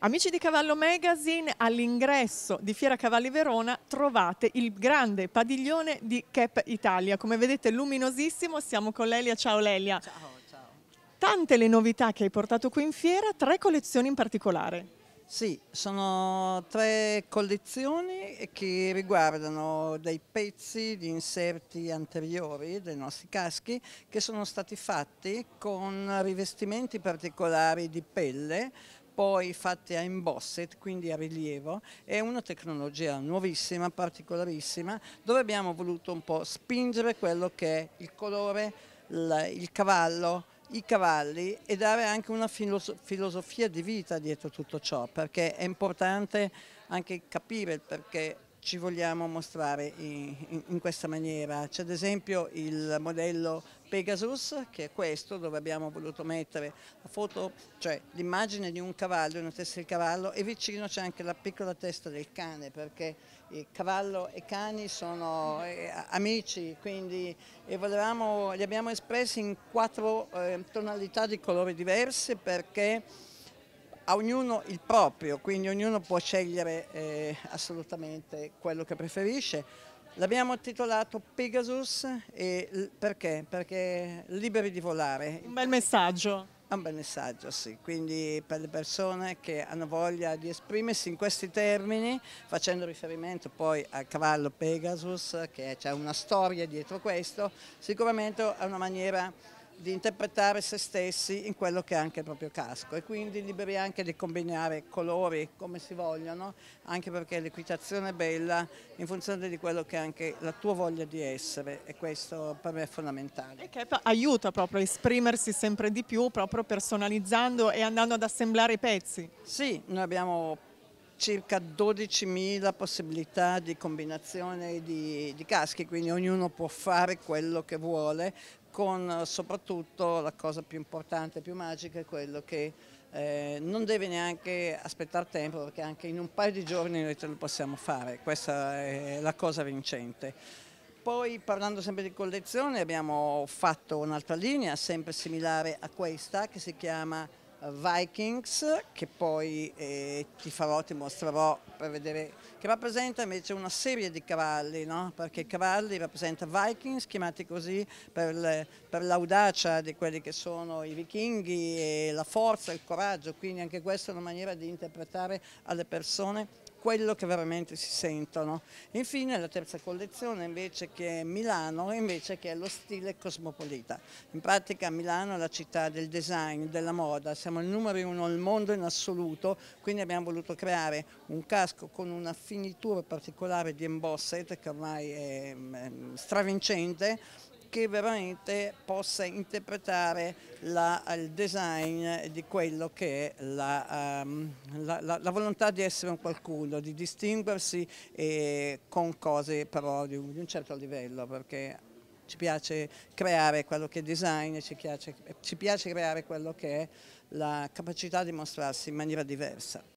Amici di Cavallo Magazine, all'ingresso di Fiera Cavalli Verona trovate il grande padiglione di Cap Italia. Come vedete luminosissimo, siamo con Lelia. Ciao Lelia. Ciao, ciao. Tante le novità che hai portato qui in fiera, tre collezioni in particolare. Sì, sono tre collezioni che riguardano dei pezzi di inserti anteriori dei nostri caschi che sono stati fatti con rivestimenti particolari di pelle poi fatte a embosset, quindi a rilievo, è una tecnologia nuovissima, particolarissima, dove abbiamo voluto un po' spingere quello che è il colore, il cavallo, i cavalli e dare anche una filosofia di vita dietro tutto ciò, perché è importante anche capire il perché ci vogliamo mostrare in, in, questa maniera. C'è ad esempio il modello Pegasus, che è questo, dove abbiamo voluto mettere la foto, cioè l'immagine di un cavallo, una testa di cavallo, e vicino c'è anche la piccola testa del cane, perché cavallo e cani sono eh, amici, quindi e volevamo, li abbiamo espressi in quattro eh, tonalità di colori diversi, perché a ognuno il proprio, quindi ognuno può scegliere eh, assolutamente quello che preferisce. L'abbiamo titolato Pegasus e perché? Perché liberi di volare. Un bel messaggio. un bel messaggio, sì, quindi per le persone che hanno voglia di esprimersi in questi termini, facendo riferimento poi al cavallo Pegasus, che c'è una storia dietro questo, sicuramente è una maniera di interpretare se stessi in quello che è anche il proprio casco e quindi liberi anche di combinare colori come si vogliono, anche perché l'equitazione è bella in funzione di quello che è anche la tua voglia di essere e questo per me è fondamentale. E che aiuta proprio a esprimersi sempre di più, proprio personalizzando e andando ad assemblare i pezzi. Sì, noi abbiamo circa 12.000 possibilità di combinazione di, di, caschi, quindi ognuno può fare quello che vuole, con eh, soprattutto la cosa più importante, più magica, è quello che eh, non deve neanche aspettare tempo perché anche in un paio di giorni noi te lo possiamo fare, questa è la cosa vincente. Poi parlando sempre di collezione abbiamo fatto un'altra linea sempre similare a questa che si chiama Vikings che poi eh, ti farò, ti mostrerò per vedere, che rappresenta invece una serie di cavalli, no? perché cavalli rappresentano Vikings chiamati così per, l'audacia di quelli che sono i vichinghi e la forza, il coraggio, quindi anche questa è una maniera di interpretare alle persone quello che veramente si sentono. Infine la terza collezione invece che è Milano, invece che è lo stile cosmopolita. In pratica Milano è la città del design, della moda, siamo il numero uno al mondo in assoluto, quindi abbiamo voluto creare un casco con una finitura particolare di embossed che ormai è mm, stravincente che veramente possa interpretare la, il design di quello che è la, um, la, la, volontà di essere un qualcuno, di distinguersi eh, con cose però di un, di un certo livello perché ci piace creare quello che è design, ci piace, ci piace creare quello che è la capacità di mostrarsi in maniera diversa.